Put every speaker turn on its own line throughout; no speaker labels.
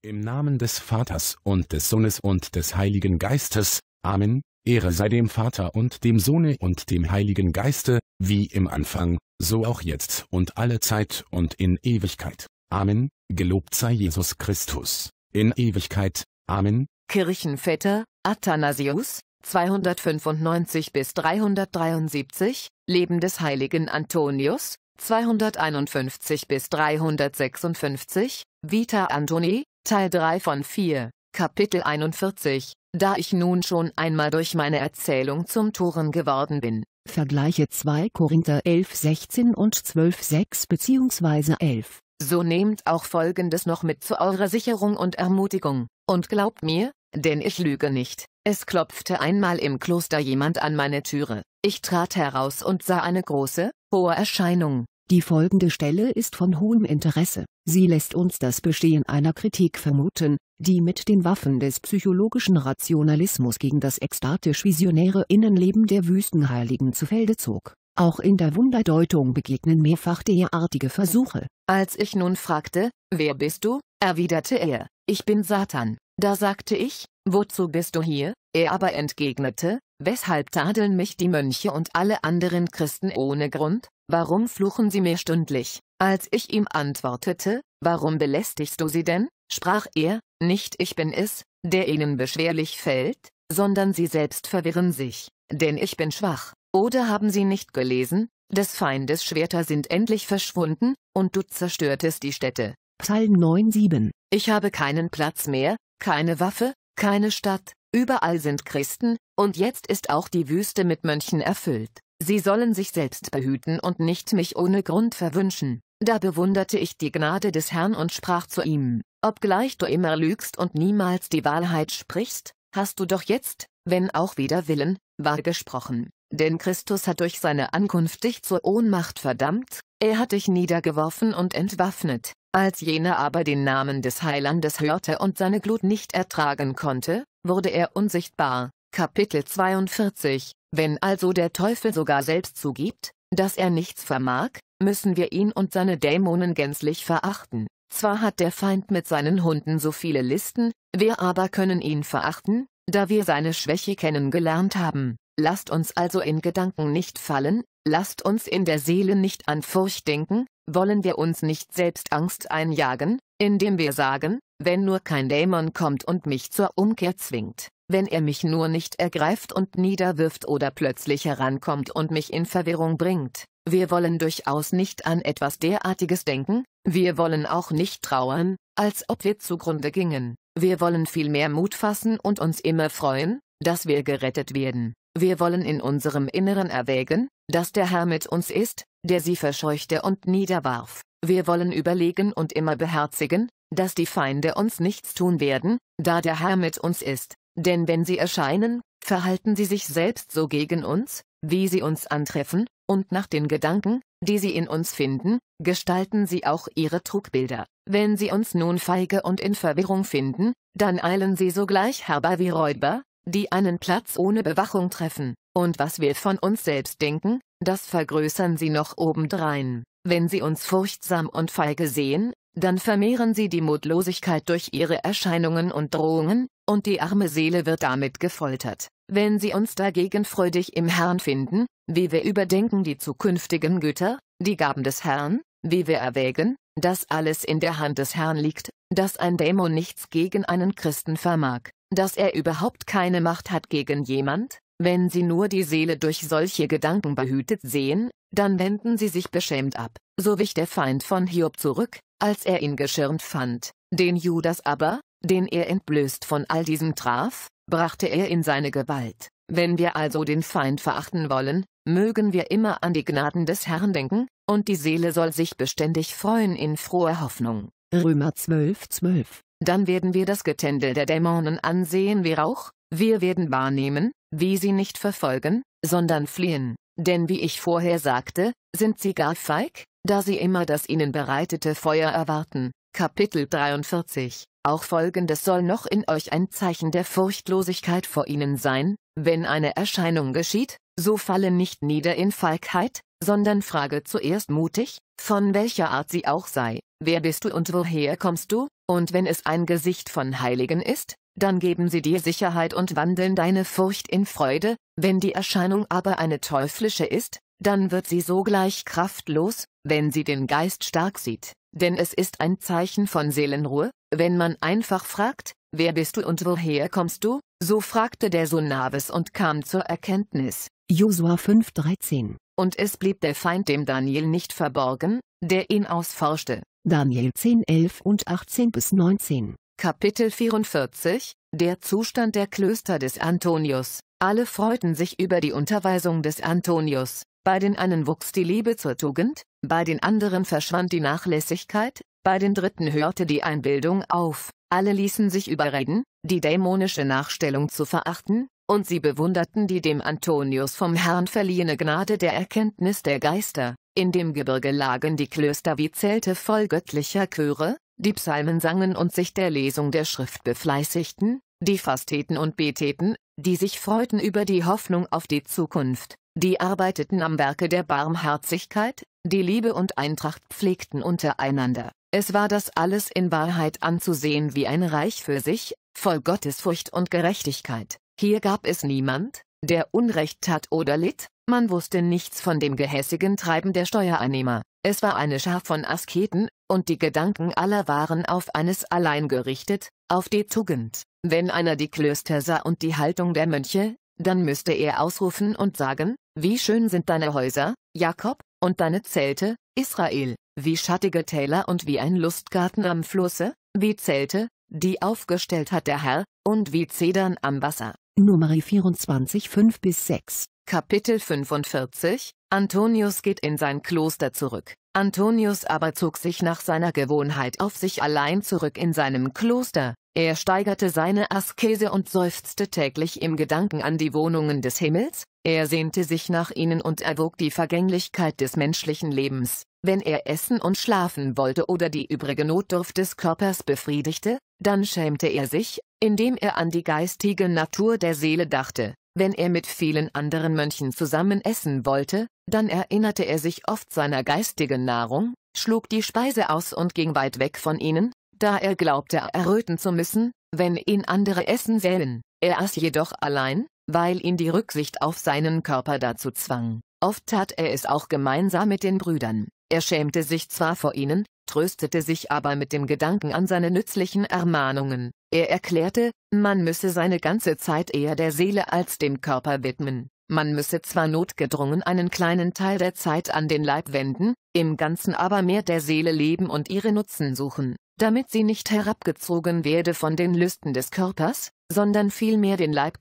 Im Namen des Vaters und des Sohnes und des Heiligen Geistes, Amen, Ehre sei dem Vater und dem Sohne und dem Heiligen Geiste, wie im Anfang, so auch jetzt und alle Zeit und in Ewigkeit. Amen, gelobt sei Jesus Christus, in Ewigkeit, Amen.
Kirchenväter, Athanasius, 295 bis 373, Leben des heiligen Antonius, 251 bis 356, Vita Antoni, Teil 3 von 4, Kapitel 41. Da ich nun schon einmal durch meine Erzählung zum Toren geworden bin,
vergleiche 2 Korinther 11 16 und 12 6 bzw. 11.
So nehmt auch folgendes noch mit zu eurer Sicherung und Ermutigung, und glaubt mir, denn ich lüge nicht. Es klopfte einmal im Kloster jemand an meine Türe. Ich trat heraus und sah eine große, hohe Erscheinung,
die folgende Stelle ist von hohem Interesse, sie lässt uns das Bestehen einer Kritik vermuten, die mit den Waffen des psychologischen Rationalismus gegen das ekstatisch-visionäre Innenleben der Wüstenheiligen zu Felde zog. Auch in der Wunderdeutung begegnen mehrfach derartige Versuche.
Als ich nun fragte, wer bist du, erwiderte er, ich bin Satan. Da sagte ich, wozu bist du hier? Er aber entgegnete, weshalb tadeln mich die Mönche und alle anderen Christen ohne Grund? Warum fluchen Sie mir stündlich? Als ich ihm antwortete, Warum belästigst du sie denn? sprach er, nicht ich bin es, der ihnen beschwerlich fällt, sondern sie selbst verwirren sich, denn ich bin schwach. Oder haben sie nicht gelesen, des Feindes Schwerter sind endlich verschwunden, und du zerstörtest die Städte.
Psalm 9,7
Ich habe keinen Platz mehr, keine Waffe, keine Stadt, überall sind Christen, und jetzt ist auch die Wüste mit Mönchen erfüllt. Sie sollen sich selbst behüten und nicht mich ohne Grund verwünschen. Da bewunderte ich die Gnade des Herrn und sprach zu ihm, obgleich du immer lügst und niemals die Wahrheit sprichst, hast du doch jetzt, wenn auch wider Willen, wahr gesprochen. Denn Christus hat durch seine Ankunft dich zur Ohnmacht verdammt, er hat dich niedergeworfen und entwaffnet. Als jener aber den Namen des Heilandes hörte und seine Glut nicht ertragen konnte, wurde er unsichtbar. Kapitel 42 wenn also der Teufel sogar selbst zugibt, dass er nichts vermag, müssen wir ihn und seine Dämonen gänzlich verachten. Zwar hat der Feind mit seinen Hunden so viele Listen, wir aber können ihn verachten, da wir seine Schwäche kennengelernt haben. Lasst uns also in Gedanken nicht fallen, lasst uns in der Seele nicht an Furcht denken, wollen wir uns nicht selbst Angst einjagen, indem wir sagen, wenn nur kein Dämon kommt und mich zur Umkehr zwingt, wenn er mich nur nicht ergreift und niederwirft oder plötzlich herankommt und mich in Verwirrung bringt. Wir wollen durchaus nicht an etwas derartiges denken, wir wollen auch nicht trauern, als ob wir zugrunde gingen. Wir wollen viel mehr Mut fassen und uns immer freuen, dass wir gerettet werden. Wir wollen in unserem Inneren erwägen, dass der Herr mit uns ist, der sie verscheuchte und niederwarf. Wir wollen überlegen und immer beherzigen, dass die Feinde uns nichts tun werden, da der Herr mit uns ist. Denn wenn sie erscheinen, verhalten sie sich selbst so gegen uns, wie sie uns antreffen, und nach den Gedanken, die sie in uns finden, gestalten sie auch ihre Trugbilder. Wenn sie uns nun feige und in Verwirrung finden, dann eilen sie sogleich herbei wie Räuber, die einen Platz ohne Bewachung treffen. Und was wir von uns selbst denken, das vergrößern sie noch obendrein. Wenn sie uns furchtsam und feige sehen, dann vermehren sie die Mutlosigkeit durch ihre Erscheinungen und Drohungen, und die arme Seele wird damit gefoltert. Wenn sie uns dagegen freudig im Herrn finden, wie wir überdenken die zukünftigen Güter, die Gaben des Herrn, wie wir erwägen, dass alles in der Hand des Herrn liegt, dass ein Dämon nichts gegen einen Christen vermag, dass er überhaupt keine Macht hat gegen jemand, wenn sie nur die Seele durch solche Gedanken behütet sehen, dann wenden sie sich beschämt ab. So wich der Feind von Hiob zurück, als er ihn geschirmt fand. Den Judas aber, den er entblößt von all diesem traf, brachte er in seine Gewalt. Wenn wir also den Feind verachten wollen, mögen wir immer an die Gnaden des Herrn denken, und die Seele soll sich beständig freuen in froher
Hoffnung. Römer 12, 12.
Dann werden wir das Getändel der Dämonen ansehen wie Rauch, wir werden wahrnehmen, wie sie nicht verfolgen, sondern fliehen, denn wie ich vorher sagte, sind sie gar feig, da sie immer das ihnen bereitete Feuer erwarten. Kapitel 43 Auch folgendes soll noch in euch ein Zeichen der Furchtlosigkeit vor ihnen sein, wenn eine Erscheinung geschieht, so falle nicht nieder in Falkheit, sondern frage zuerst mutig, von welcher Art sie auch sei, wer bist du und woher kommst du, und wenn es ein Gesicht von Heiligen ist, dann geben sie dir Sicherheit und wandeln deine Furcht in Freude, wenn die Erscheinung aber eine teuflische ist, dann wird sie sogleich kraftlos, wenn sie den Geist stark sieht. Denn es ist ein Zeichen von Seelenruhe, wenn man einfach fragt, wer bist du und woher kommst du, so fragte der Sohn Naves und kam zur Erkenntnis.
Josua 5,13
Und es blieb der Feind dem Daniel nicht verborgen, der ihn ausforschte.
Daniel 10, 11 und 18 bis 19.
Kapitel 44 Der Zustand der Klöster des Antonius. Alle freuten sich über die Unterweisung des Antonius. Bei den einen wuchs die Liebe zur Tugend, bei den anderen verschwand die Nachlässigkeit, bei den dritten hörte die Einbildung auf, alle ließen sich überreden, die dämonische Nachstellung zu verachten, und sie bewunderten die dem Antonius vom Herrn verliehene Gnade der Erkenntnis der Geister. In dem Gebirge lagen die Klöster wie Zelte voll göttlicher Chöre, die Psalmen sangen und sich der Lesung der Schrift befleißigten, die fasteten und beteten, die sich freuten über die Hoffnung auf die Zukunft, die arbeiteten am Werke der Barmherzigkeit, die Liebe und Eintracht pflegten untereinander. Es war das alles in Wahrheit anzusehen wie ein Reich für sich, voll Gottesfurcht und Gerechtigkeit. Hier gab es niemand, der Unrecht tat oder litt, man wusste nichts von dem gehässigen Treiben der Steuereinnehmer. Es war eine Schar von Asketen, und die Gedanken aller waren auf eines allein gerichtet, auf die Tugend. Wenn einer die Klöster sah und die Haltung der Mönche, dann müsste er ausrufen und sagen, wie schön sind deine Häuser, Jakob, und deine Zelte, Israel, wie schattige Täler und wie ein Lustgarten am Flusse, wie Zelte, die aufgestellt hat der Herr, und wie Zedern am Wasser.
Nummer 24 5
bis 6 Kapitel 45 Antonius geht in sein Kloster zurück. Antonius aber zog sich nach seiner Gewohnheit auf sich allein zurück in seinem Kloster, er steigerte seine Askese und seufzte täglich im Gedanken an die Wohnungen des Himmels, er sehnte sich nach ihnen und erwog die Vergänglichkeit des menschlichen Lebens. Wenn er essen und schlafen wollte oder die übrige Notdurft des Körpers befriedigte, dann schämte er sich, indem er an die geistige Natur der Seele dachte. Wenn er mit vielen anderen Mönchen zusammen essen wollte, dann erinnerte er sich oft seiner geistigen Nahrung, schlug die Speise aus und ging weit weg von ihnen, da er glaubte erröten zu müssen, wenn ihn andere essen sähen. Er aß jedoch allein, weil ihn die Rücksicht auf seinen Körper dazu zwang. Oft tat er es auch gemeinsam mit den Brüdern. Er schämte sich zwar vor ihnen, tröstete sich aber mit dem Gedanken an seine nützlichen Ermahnungen. Er erklärte, man müsse seine ganze Zeit eher der Seele als dem Körper widmen. Man müsse zwar notgedrungen einen kleinen Teil der Zeit an den Leib wenden, im Ganzen aber mehr der Seele leben und ihre Nutzen suchen damit sie nicht herabgezogen werde von den Lüsten des Körpers, sondern vielmehr den Leib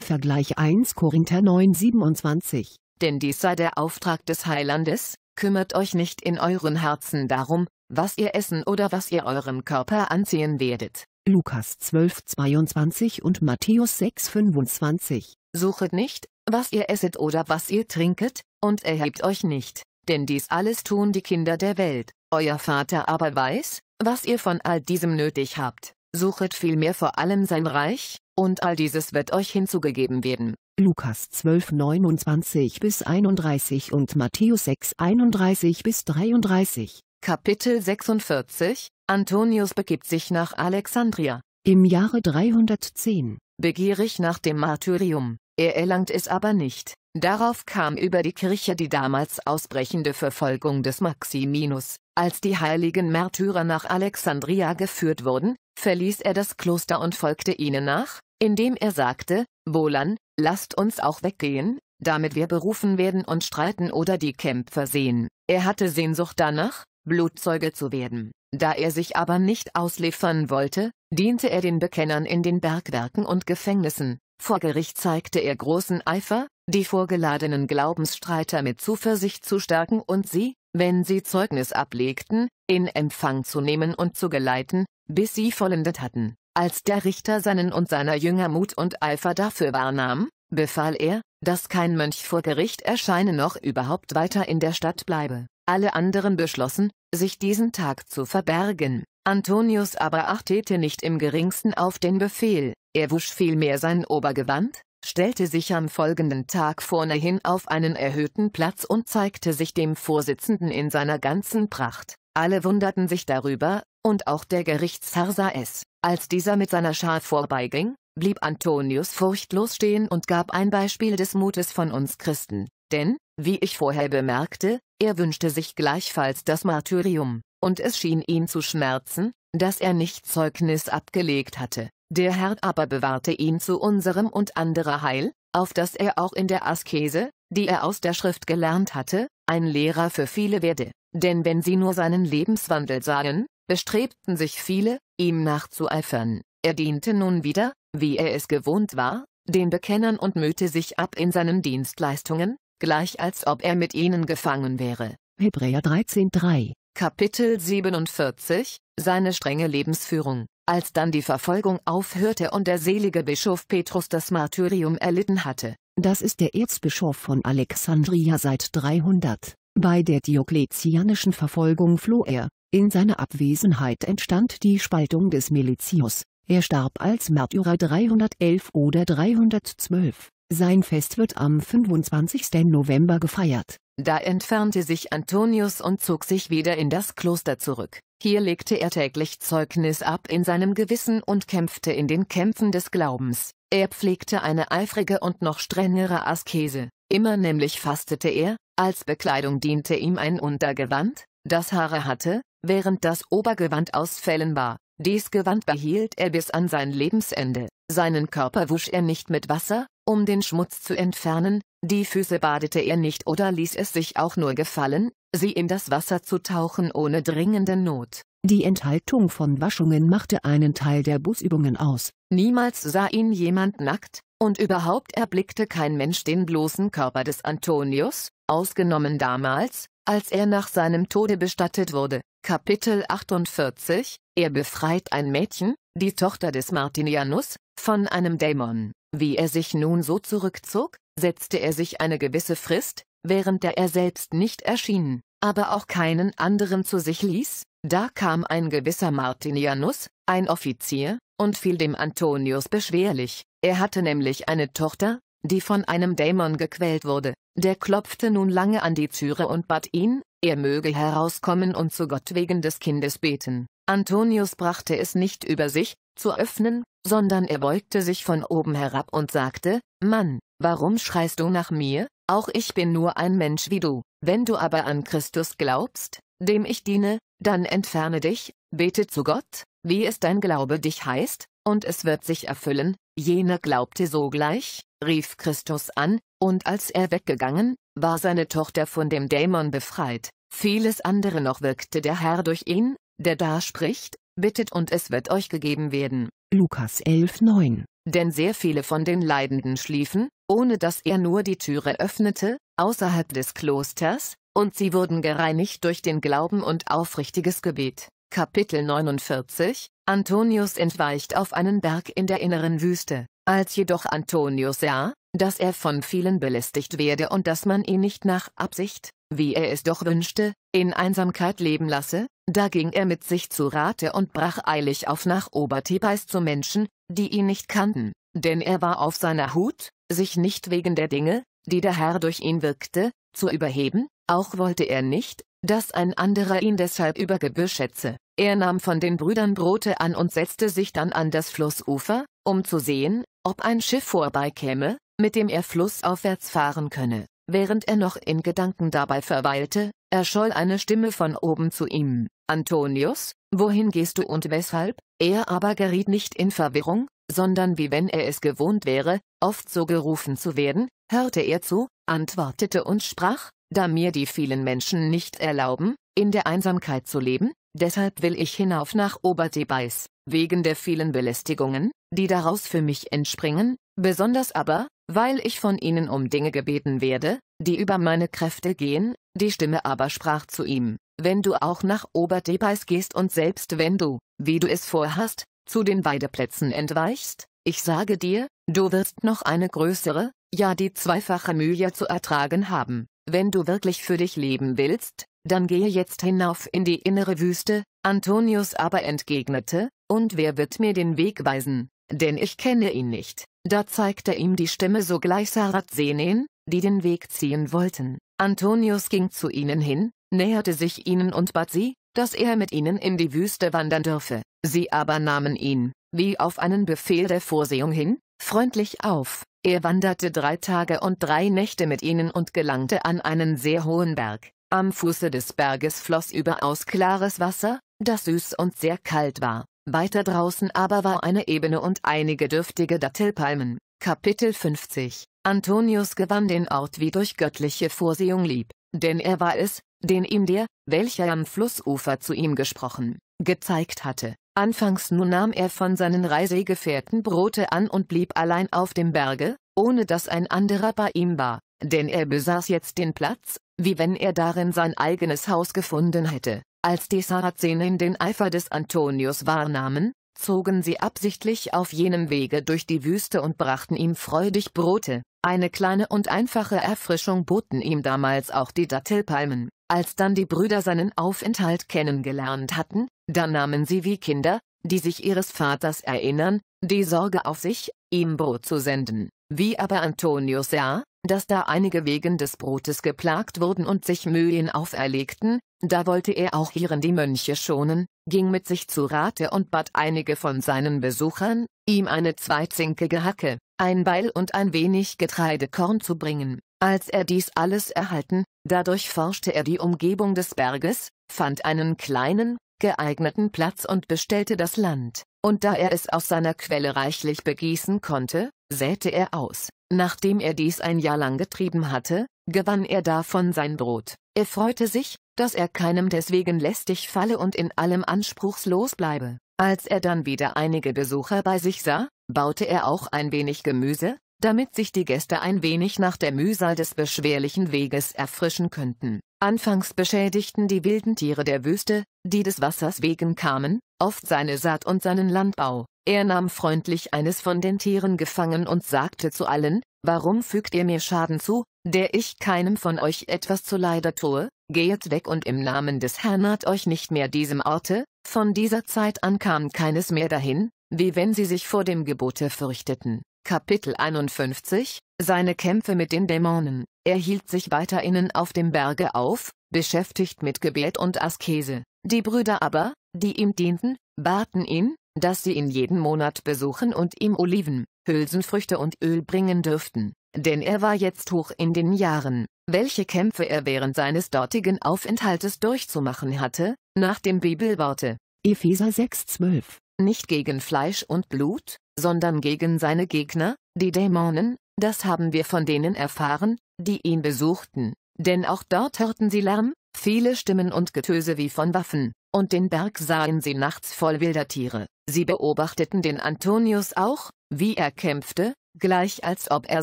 Vergleich 1 Korinther 9 27
Denn dies sei der Auftrag des Heilandes, kümmert euch nicht in euren Herzen darum, was ihr essen oder was ihr euren Körper anziehen werdet.
Lukas 12 22 und Matthäus 6 25
Suchet nicht, was ihr esset oder was ihr trinket, und erhebt euch nicht, denn dies alles tun die Kinder der Welt, euer Vater aber weiß, was ihr von all diesem nötig habt, suchet vielmehr vor allem sein Reich, und all dieses wird euch hinzugegeben werden.
Lukas 12, 29 bis 31 und Matthäus 6, 31 bis
33. Kapitel 46 Antonius begibt sich nach Alexandria. Im Jahre 310. Begierig nach dem Martyrium, er erlangt es aber nicht. Darauf kam über die Kirche die damals ausbrechende Verfolgung des Maximinus. Als die heiligen Märtyrer nach Alexandria geführt wurden, verließ er das Kloster und folgte ihnen nach, indem er sagte, Bolan, lasst uns auch weggehen, damit wir berufen werden und streiten oder die Kämpfer sehen. Er hatte Sehnsucht danach, Blutzeuge zu werden. Da er sich aber nicht ausliefern wollte, diente er den Bekennern in den Bergwerken und Gefängnissen. Vor Gericht zeigte er großen Eifer, die vorgeladenen Glaubensstreiter mit Zuversicht zu stärken und sie, wenn sie Zeugnis ablegten, in Empfang zu nehmen und zu geleiten, bis sie vollendet hatten. Als der Richter seinen und seiner Jünger Mut und Eifer dafür wahrnahm, befahl er, dass kein Mönch vor Gericht erscheine noch überhaupt weiter in der Stadt bleibe. Alle anderen beschlossen, sich diesen Tag zu verbergen. Antonius aber achtete nicht im geringsten auf den Befehl, er wusch vielmehr sein Obergewand, stellte sich am folgenden Tag vornehin auf einen erhöhten Platz und zeigte sich dem Vorsitzenden in seiner ganzen Pracht. Alle wunderten sich darüber, und auch der Gerichtsherr sah es. Als dieser mit seiner Schar vorbeiging, blieb Antonius furchtlos stehen und gab ein Beispiel des Mutes von uns Christen. Denn, wie ich vorher bemerkte, er wünschte sich gleichfalls das Martyrium, und es schien ihn zu schmerzen, dass er nicht Zeugnis abgelegt hatte. Der Herr aber bewahrte ihn zu unserem und anderer Heil, auf dass er auch in der Askese, die er aus der Schrift gelernt hatte, ein Lehrer für viele werde. Denn wenn sie nur seinen Lebenswandel sahen, bestrebten sich viele, ihm nachzueifern. Er diente nun wieder, wie er es gewohnt war, den Bekennern und mühte sich ab in seinen Dienstleistungen, gleich als ob er mit ihnen gefangen wäre.
Hebräer 13,3
Kapitel 47 Seine strenge Lebensführung als dann die Verfolgung aufhörte und der selige Bischof Petrus das Martyrium erlitten hatte.
Das ist der Erzbischof von Alexandria seit 300. Bei der diokletianischen Verfolgung floh er, in seiner Abwesenheit entstand die Spaltung des Militius, er starb als Märtyrer 311 oder 312. Sein Fest wird am 25. November gefeiert.
Da entfernte sich Antonius und zog sich wieder in das Kloster zurück. Hier legte er täglich Zeugnis ab in seinem Gewissen und kämpfte in den Kämpfen des Glaubens. Er pflegte eine eifrige und noch strengere Askese. Immer nämlich fastete er, als Bekleidung diente ihm ein Untergewand, das Haare hatte, während das Obergewand aus Fellen war. Dies Gewand behielt er bis an sein Lebensende. Seinen Körper wusch er nicht mit Wasser, um den Schmutz zu entfernen, die Füße badete er nicht oder ließ es sich auch nur gefallen, sie in das Wasser zu tauchen ohne dringende Not.
Die Enthaltung von Waschungen machte einen Teil der Busübungen aus.
Niemals sah ihn jemand nackt, und überhaupt erblickte kein Mensch den bloßen Körper des Antonius, ausgenommen damals, als er nach seinem Tode bestattet wurde. Kapitel 48 Er befreit ein Mädchen, die Tochter des Martinianus, von einem Dämon. Wie er sich nun so zurückzog, setzte er sich eine gewisse Frist, während der er selbst nicht erschien, aber auch keinen anderen zu sich ließ, da kam ein gewisser Martinianus, ein Offizier, und fiel dem Antonius beschwerlich, er hatte nämlich eine Tochter, die von einem Dämon gequält wurde, der klopfte nun lange an die Türe und bat ihn, er möge herauskommen und zu Gott wegen des Kindes beten. Antonius brachte es nicht über sich, zu öffnen, sondern er beugte sich von oben herab und sagte, Mann, warum schreist du nach mir? Auch ich bin nur ein Mensch wie du. Wenn du aber an Christus glaubst, dem ich diene, dann entferne dich, bete zu Gott, wie es dein Glaube dich heißt, und es wird sich erfüllen. Jener glaubte sogleich, rief Christus an, und als er weggegangen, war seine Tochter von dem Dämon befreit. Vieles andere noch wirkte der Herr durch ihn, der da spricht, bittet und es wird euch gegeben werden.
Lukas 11,9
Denn sehr viele von den Leidenden schliefen, ohne dass er nur die Türe öffnete, außerhalb des Klosters, und sie wurden gereinigt durch den Glauben und aufrichtiges Gebet. Kapitel 49 Antonius entweicht auf einen Berg in der inneren Wüste. Als jedoch Antonius sah, dass er von vielen belästigt werde und dass man ihn nicht nach Absicht, wie er es doch wünschte, in Einsamkeit leben lasse, da ging er mit sich zu Rate und brach eilig auf nach Obertibeis zu Menschen, die ihn nicht kannten, denn er war auf seiner Hut, sich nicht wegen der Dinge, die der Herr durch ihn wirkte, zu überheben, auch wollte er nicht, dass ein anderer ihn deshalb über Gebühr schätze. Er nahm von den Brüdern Brote an und setzte sich dann an das Flussufer, um zu sehen, ob ein Schiff vorbeikäme, mit dem er flussaufwärts fahren könne. Während er noch in Gedanken dabei verweilte, erscholl eine Stimme von oben zu ihm. Antonius, wohin gehst du und weshalb? Er aber geriet nicht in Verwirrung, sondern wie wenn er es gewohnt wäre, oft so gerufen zu werden, hörte er zu, antwortete und sprach, da mir die vielen Menschen nicht erlauben, in der Einsamkeit zu leben, deshalb will ich hinauf nach Oberdebeis, wegen der vielen Belästigungen, die daraus für mich entspringen, besonders aber, weil ich von ihnen um Dinge gebeten werde, die über meine Kräfte gehen, die Stimme aber sprach zu ihm, wenn du auch nach Oberdebeis gehst und selbst wenn du, wie du es vorhast, zu den Weideplätzen entweichst, ich sage dir, du wirst noch eine größere, ja die zweifache Mühe zu ertragen haben, wenn du wirklich für dich leben willst, dann gehe jetzt hinauf in die innere Wüste, Antonius aber entgegnete, und wer wird mir den Weg weisen? Denn ich kenne ihn nicht. Da zeigte ihm die Stimme sogleich Sarazenen, die den Weg ziehen wollten. Antonius ging zu ihnen hin, näherte sich ihnen und bat sie, dass er mit ihnen in die Wüste wandern dürfe. Sie aber nahmen ihn, wie auf einen Befehl der Vorsehung hin, freundlich auf. Er wanderte drei Tage und drei Nächte mit ihnen und gelangte an einen sehr hohen Berg. Am Fuße des Berges floss überaus klares Wasser, das süß und sehr kalt war. Weiter draußen aber war eine Ebene und einige dürftige Dattelpalmen. Kapitel 50 Antonius gewann den Ort wie durch göttliche Vorsehung lieb, denn er war es, den ihm der, welcher am Flussufer zu ihm gesprochen, gezeigt hatte. Anfangs nun nahm er von seinen Reisegefährten Brote an und blieb allein auf dem Berge, ohne dass ein anderer bei ihm war, denn er besaß jetzt den Platz, wie wenn er darin sein eigenes Haus gefunden hätte. Als die Sarazenen den Eifer des Antonius wahrnahmen, zogen sie absichtlich auf jenem Wege durch die Wüste und brachten ihm freudig Brote, eine kleine und einfache Erfrischung boten ihm damals auch die Dattelpalmen. Als dann die Brüder seinen Aufenthalt kennengelernt hatten, dann nahmen sie wie Kinder, die sich ihres Vaters erinnern, die Sorge auf sich, ihm Brot zu senden. Wie aber Antonius sah, dass da einige wegen des Brotes geplagt wurden und sich Mühen auferlegten, da wollte er auch ihren die Mönche schonen, ging mit sich zu Rate und bat einige von seinen Besuchern, ihm eine zweizinkige Hacke, ein Beil und ein wenig Getreidekorn zu bringen. Als er dies alles erhalten, dadurch forschte er die Umgebung des Berges, fand einen kleinen, geeigneten Platz und bestellte das Land, und da er es aus seiner Quelle reichlich begießen konnte, säte er aus, Nachdem er dies ein Jahr lang getrieben hatte, gewann er davon sein Brot. Er freute sich, dass er keinem deswegen lästig falle und in allem anspruchslos bleibe. Als er dann wieder einige Besucher bei sich sah, baute er auch ein wenig Gemüse, damit sich die Gäste ein wenig nach der Mühsal des beschwerlichen Weges erfrischen könnten. Anfangs beschädigten die wilden Tiere der Wüste, die des Wassers wegen kamen, oft seine Saat und seinen Landbau. Er nahm freundlich eines von den Tieren gefangen und sagte zu allen, Warum fügt ihr mir Schaden zu, der ich keinem von euch etwas zu leider tue? gehet weg und im Namen des Herrn naht euch nicht mehr diesem Orte, von dieser Zeit an kam keines mehr dahin, wie wenn sie sich vor dem Gebote fürchteten. Kapitel 51 Seine Kämpfe mit den Dämonen Er hielt sich weiter innen auf dem Berge auf, beschäftigt mit Gebet und Askese. Die Brüder aber, die ihm dienten, baten ihn, dass sie ihn jeden Monat besuchen und ihm Oliven, Hülsenfrüchte und Öl bringen dürften, denn er war jetzt hoch in den Jahren, welche Kämpfe er während seines dortigen Aufenthaltes durchzumachen hatte, nach dem Bibelworte Epheser 6,12, nicht gegen Fleisch und Blut, sondern gegen seine Gegner, die Dämonen, das haben wir von denen erfahren, die ihn besuchten, denn auch dort hörten sie Lärm, Viele Stimmen und Getöse wie von Waffen, und den Berg sahen sie nachts voll wilder Tiere. Sie beobachteten den Antonius auch, wie er kämpfte, gleich als ob er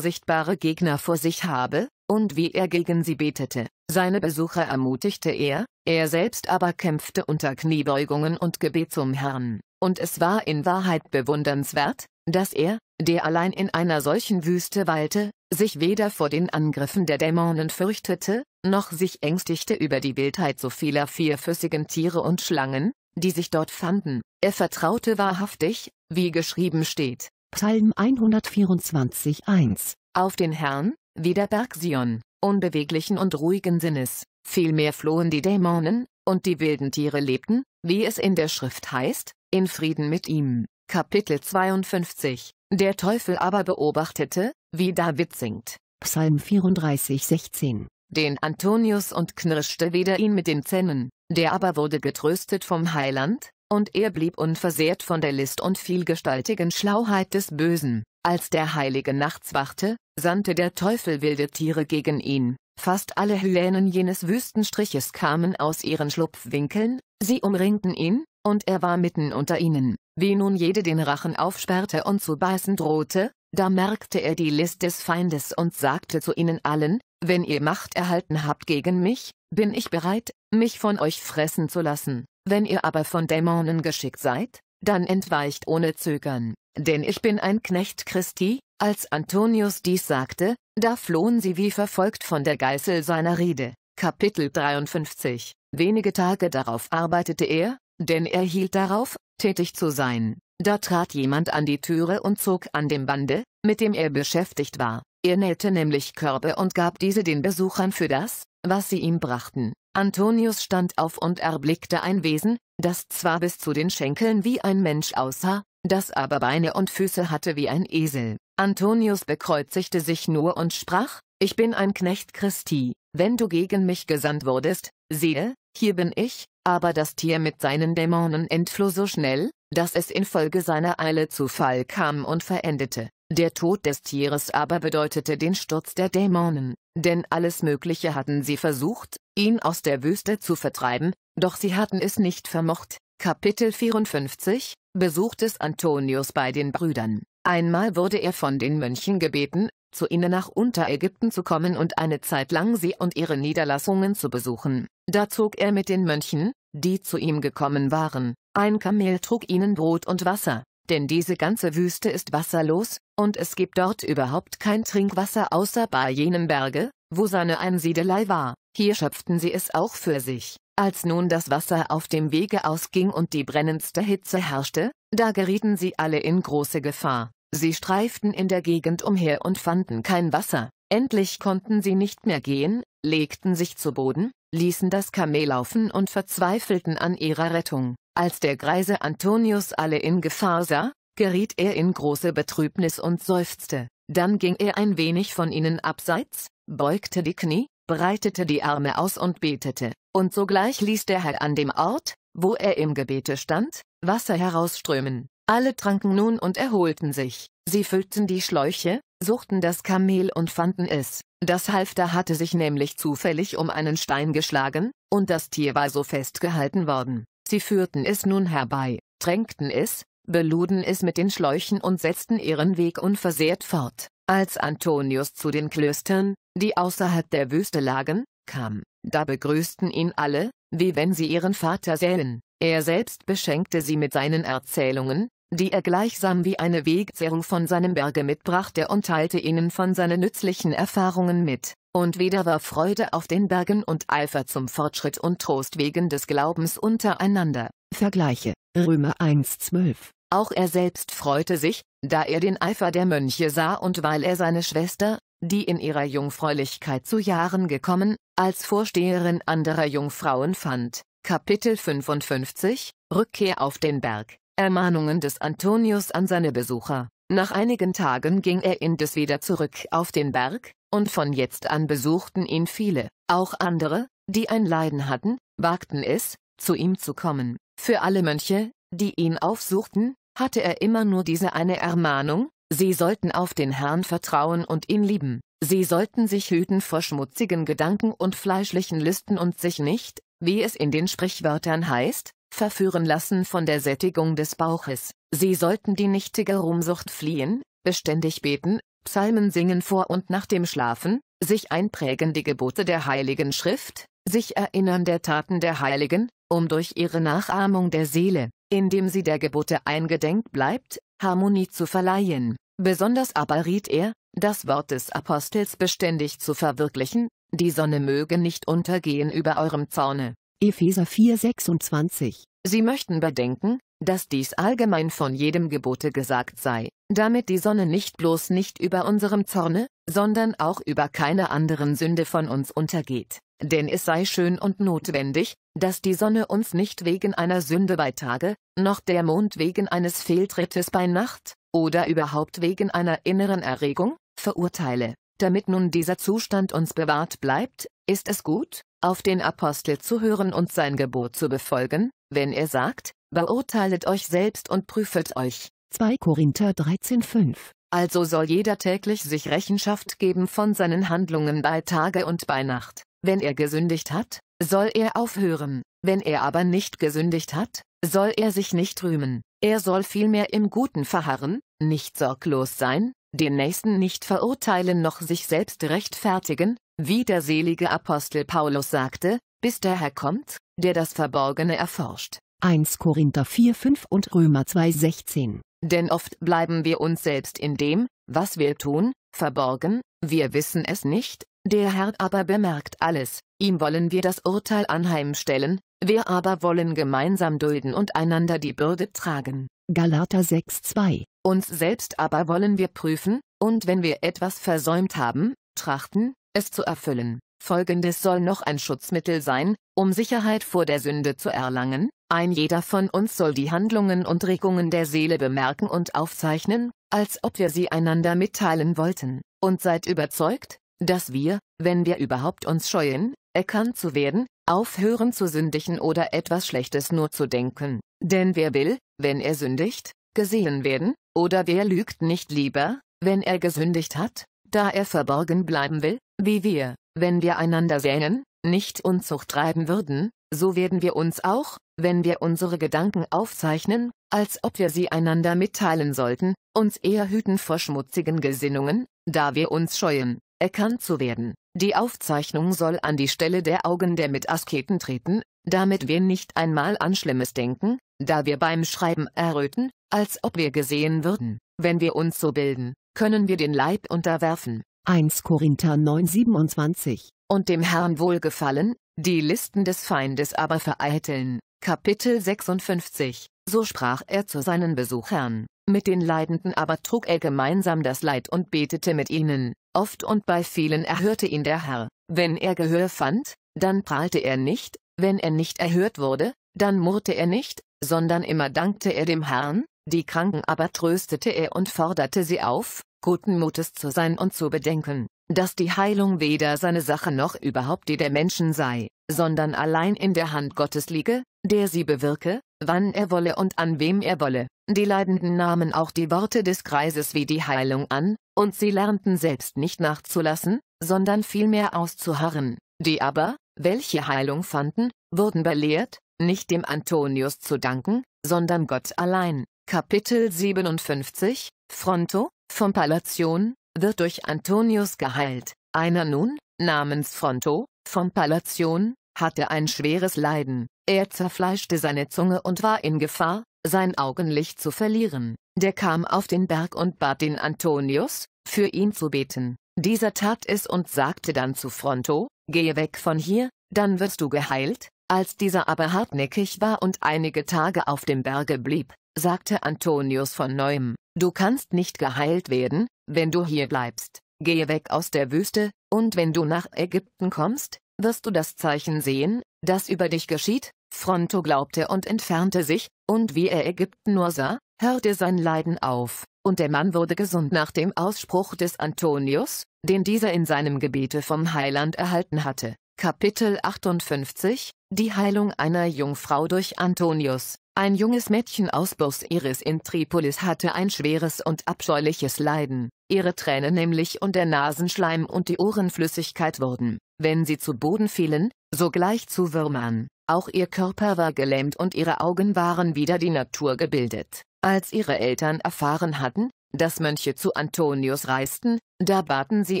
sichtbare Gegner vor sich habe, und wie er gegen sie betete. Seine Besucher ermutigte er, er selbst aber kämpfte unter Kniebeugungen und Gebet zum Herrn. Und es war in Wahrheit bewundernswert, dass er, der allein in einer solchen Wüste weilte, sich weder vor den Angriffen der Dämonen fürchtete, noch sich ängstigte über die Wildheit so vieler vierfüßigen Tiere und Schlangen, die sich dort fanden. Er vertraute wahrhaftig, wie geschrieben steht,
Psalm 124,1,
auf den Herrn, wie der Berg Sion, unbeweglichen und ruhigen Sinnes. Vielmehr flohen die Dämonen, und die wilden Tiere lebten, wie es in der Schrift heißt, in Frieden mit ihm. Kapitel 52 Der Teufel aber beobachtete, wie David singt. Psalm
34, 16
den Antonius und knirschte wieder ihn mit den Zähnen, der aber wurde getröstet vom Heiland, und er blieb unversehrt von der List und vielgestaltigen Schlauheit des Bösen. Als der Heilige nachts wachte, sandte der Teufel wilde Tiere gegen ihn. Fast alle Hyänen jenes Wüstenstriches kamen aus ihren Schlupfwinkeln, sie umringten ihn, und er war mitten unter ihnen. Wie nun jede den Rachen aufsperrte und zu beißen drohte, da merkte er die List des Feindes und sagte zu ihnen allen, wenn ihr Macht erhalten habt gegen mich, bin ich bereit, mich von euch fressen zu lassen, wenn ihr aber von Dämonen geschickt seid, dann entweicht ohne Zögern, denn ich bin ein Knecht Christi, als Antonius dies sagte, da flohen sie wie verfolgt von der Geißel seiner Rede. Kapitel 53 Wenige Tage darauf arbeitete er, denn er hielt darauf, tätig zu sein, da trat jemand an die Türe und zog an dem Bande, mit dem er beschäftigt war. Er nähte nämlich Körbe und gab diese den Besuchern für das, was sie ihm brachten. Antonius stand auf und erblickte ein Wesen, das zwar bis zu den Schenkeln wie ein Mensch aussah, das aber Beine und Füße hatte wie ein Esel. Antonius bekreuzigte sich nur und sprach, Ich bin ein Knecht Christi, wenn du gegen mich gesandt wurdest, siehe, hier bin ich, aber das Tier mit seinen Dämonen entfloh so schnell, dass es infolge seiner Eile zu Fall kam und verendete. Der Tod des Tieres aber bedeutete den Sturz der Dämonen, denn alles Mögliche hatten sie versucht, ihn aus der Wüste zu vertreiben, doch sie hatten es nicht vermocht. Kapitel 54 Besuch des Antonius bei den Brüdern Einmal wurde er von den Mönchen gebeten, zu ihnen nach Unterägypten zu kommen und eine Zeit lang sie und ihre Niederlassungen zu besuchen. Da zog er mit den Mönchen, die zu ihm gekommen waren, ein Kamel trug ihnen Brot und Wasser, denn diese ganze Wüste ist wasserlos, und es gibt dort überhaupt kein Trinkwasser außer bei jenem Berge, wo seine Einsiedelei war, hier schöpften sie es auch für sich. Als nun das Wasser auf dem Wege ausging und die brennendste Hitze herrschte, da gerieten sie alle in große Gefahr. Sie streiften in der Gegend umher und fanden kein Wasser. Endlich konnten sie nicht mehr gehen, legten sich zu Boden, ließen das Kamel laufen und verzweifelten an ihrer Rettung. Als der greise Antonius alle in Gefahr sah, geriet er in große Betrübnis und seufzte. Dann ging er ein wenig von ihnen abseits, beugte die Knie, breitete die Arme aus und betete. Und sogleich ließ der Herr an dem Ort, wo er im Gebete stand, Wasser herausströmen. Alle tranken nun und erholten sich. Sie füllten die Schläuche, suchten das Kamel und fanden es. Das Halfter hatte sich nämlich zufällig um einen Stein geschlagen, und das Tier war so festgehalten worden. Sie führten es nun herbei, tränkten es, beluden es mit den Schläuchen und setzten ihren Weg unversehrt fort. Als Antonius zu den Klöstern, die außerhalb der Wüste lagen, kam, da begrüßten ihn alle, wie wenn sie ihren Vater sähen. Er selbst beschenkte sie mit seinen Erzählungen, die er gleichsam wie eine Wegzehrung von seinem Berge mitbrachte und teilte ihnen von seinen nützlichen Erfahrungen mit, und weder war Freude auf den Bergen und Eifer zum Fortschritt und Trost wegen des Glaubens untereinander. Vergleiche Römer 1,12 auch er selbst freute sich, da er den Eifer der Mönche sah und weil er seine Schwester, die in ihrer Jungfräulichkeit zu Jahren gekommen, als Vorsteherin anderer Jungfrauen fand. Kapitel 55 Rückkehr auf den Berg Ermahnungen des Antonius an seine Besucher. Nach einigen Tagen ging er indes wieder zurück auf den Berg, und von jetzt an besuchten ihn viele, auch andere, die ein Leiden hatten, wagten es, zu ihm zu kommen. Für alle Mönche, die ihn aufsuchten, hatte er immer nur diese eine Ermahnung, sie sollten auf den Herrn vertrauen und ihn lieben, sie sollten sich hüten vor schmutzigen Gedanken und fleischlichen Listen und sich nicht, wie es in den Sprichwörtern heißt, verführen lassen von der Sättigung des Bauches. Sie sollten die nichtige Ruhmsucht fliehen, beständig beten, Psalmen singen vor und nach dem Schlafen, sich einprägen die Gebote der Heiligen Schrift, sich erinnern der Taten der Heiligen, um durch ihre Nachahmung der Seele, indem sie der Gebote eingedenk bleibt, Harmonie zu verleihen. Besonders aber riet er, das Wort des Apostels beständig zu verwirklichen, die Sonne möge nicht untergehen über eurem Zorne. Epheser 4,26. Sie möchten bedenken, dass dies allgemein von jedem Gebote gesagt sei, damit die Sonne nicht bloß nicht über unserem Zorne, sondern auch über keine anderen Sünde von uns untergeht. Denn es sei schön und notwendig, dass die Sonne uns nicht wegen einer Sünde bei Tage, noch der Mond wegen eines Fehltrittes bei Nacht, oder überhaupt wegen einer inneren Erregung, verurteile, damit nun dieser Zustand uns bewahrt bleibt, ist es gut, auf den Apostel zu hören und sein Gebot zu befolgen, wenn er sagt, beurteilet euch selbst und prüfet euch? 2
Korinther 13,5
Also soll jeder täglich sich Rechenschaft geben von seinen Handlungen bei Tage und bei Nacht. Wenn er gesündigt hat, soll er aufhören, wenn er aber nicht gesündigt hat, soll er sich nicht rühmen, er soll vielmehr im Guten verharren, nicht sorglos sein, den Nächsten nicht verurteilen noch sich selbst rechtfertigen, wie der selige Apostel Paulus sagte, bis der Herr kommt, der das Verborgene erforscht.
1 Korinther 4, 5 und Römer 2, 16.
Denn oft bleiben wir uns selbst in dem, was wir tun, verborgen, wir wissen es nicht, der Herr aber bemerkt alles, ihm wollen wir das Urteil anheimstellen, wir aber wollen gemeinsam dulden und einander die Bürde tragen.
Galater 6, 2.
Uns selbst aber wollen wir prüfen, und wenn wir etwas versäumt haben, trachten, es zu erfüllen. Folgendes soll noch ein Schutzmittel sein, um Sicherheit vor der Sünde zu erlangen. Ein jeder von uns soll die Handlungen und Regungen der Seele bemerken und aufzeichnen, als ob wir sie einander mitteilen wollten, und seid überzeugt, dass wir, wenn wir überhaupt uns scheuen, erkannt zu werden, aufhören zu sündigen oder etwas Schlechtes nur zu denken. Denn wer will, wenn er sündigt, gesehen werden, oder wer lügt nicht lieber, wenn er gesündigt hat, da er verborgen bleiben will? Wie wir, wenn wir einander sähen, nicht Unzucht treiben würden, so werden wir uns auch, wenn wir unsere Gedanken aufzeichnen, als ob wir sie einander mitteilen sollten, uns eher hüten vor schmutzigen Gesinnungen, da wir uns scheuen, erkannt zu werden. Die Aufzeichnung soll an die Stelle der Augen der Mitasketen treten, damit wir nicht einmal an Schlimmes denken, da wir beim Schreiben erröten, als ob wir gesehen würden. Wenn wir uns so bilden, können wir den Leib unterwerfen.
1 Korinther 9,27,
und dem Herrn wohlgefallen, die Listen des Feindes aber vereiteln. Kapitel 56 So sprach er zu seinen Besuchern, mit den Leidenden aber trug er gemeinsam das Leid und betete mit ihnen. Oft und bei vielen erhörte ihn der Herr. Wenn er Gehör fand, dann prahlte er nicht, wenn er nicht erhört wurde, dann murrte er nicht, sondern immer dankte er dem Herrn, die Kranken aber tröstete er und forderte sie auf, guten Mutes zu sein und zu bedenken, dass die Heilung weder seine Sache noch überhaupt die der Menschen sei, sondern allein in der Hand Gottes liege, der sie bewirke, wann er wolle und an wem er wolle. Die Leidenden nahmen auch die Worte des Kreises wie die Heilung an, und sie lernten selbst nicht nachzulassen, sondern vielmehr auszuharren. Die aber, welche Heilung fanden, wurden belehrt, nicht dem Antonius zu danken, sondern Gott allein. Kapitel 57 Fronto vom Palation wird durch Antonius geheilt. Einer nun, namens Fronto, vom Palation, hatte ein schweres Leiden. Er zerfleischte seine Zunge und war in Gefahr, sein Augenlicht zu verlieren. Der kam auf den Berg und bat den Antonius, für ihn zu beten. Dieser tat es und sagte dann zu Fronto, gehe weg von hier, dann wirst du geheilt. Als dieser aber hartnäckig war und einige Tage auf dem Berge blieb, sagte Antonius von neuem, du kannst nicht geheilt werden, wenn du hier bleibst, gehe weg aus der Wüste, und wenn du nach Ägypten kommst, wirst du das Zeichen sehen, das über dich geschieht. Fronto glaubte und entfernte sich, und wie er Ägypten nur sah, hörte sein Leiden auf, und der Mann wurde gesund nach dem Ausspruch des Antonius, den dieser in seinem Gebete vom Heiland erhalten hatte. Kapitel 58 Die Heilung einer Jungfrau durch Antonius ein junges Mädchen aus Bos Iris in Tripolis hatte ein schweres und abscheuliches Leiden, ihre Tränen nämlich und der Nasenschleim und die Ohrenflüssigkeit wurden, wenn sie zu Boden fielen, sogleich zu Würmern, auch ihr Körper war gelähmt und ihre Augen waren wieder die Natur gebildet. Als ihre Eltern erfahren hatten, dass Mönche zu Antonius reisten, da baten sie